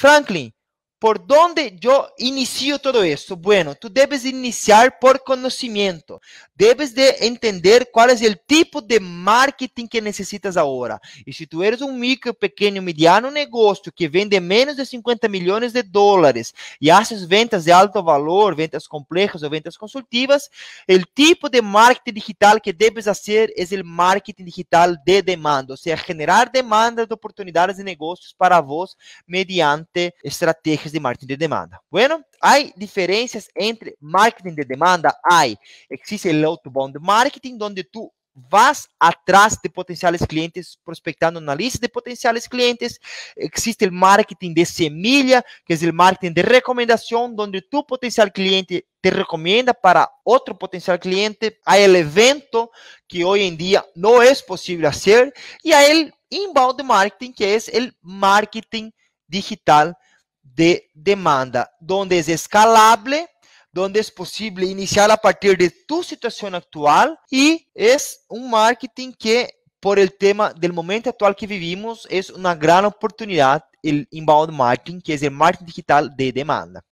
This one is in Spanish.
Frankly. ¿Por dónde yo inicio todo esto? Bueno, tú debes iniciar por conocimiento. Debes de entender cuál es el tipo de marketing que necesitas ahora. Y si tú eres un micro, pequeño, mediano negocio que vende menos de 50 millones de dólares y haces ventas de alto valor, ventas complejas o ventas consultivas, el tipo de marketing digital que debes hacer es el marketing digital de demanda, o sea, generar demandas de oportunidades de negocios para vos mediante estrategias de marketing de demanda. Bueno, hay diferencias entre marketing de demanda. Hay, existe el outbound marketing, donde tú vas atrás de potenciales clientes, prospectando una lista de potenciales clientes. Existe el marketing de semilla, que es el marketing de recomendación, donde tu potencial cliente te recomienda para otro potencial cliente. Hay el evento que hoy en día no es posible hacer. Y hay el inbound marketing, que es el marketing digital de demanda, donde es escalable, donde es posible iniciar a partir de tu situación actual y es un marketing que por el tema del momento actual que vivimos es una gran oportunidad el inbound marketing, que es el marketing digital de demanda.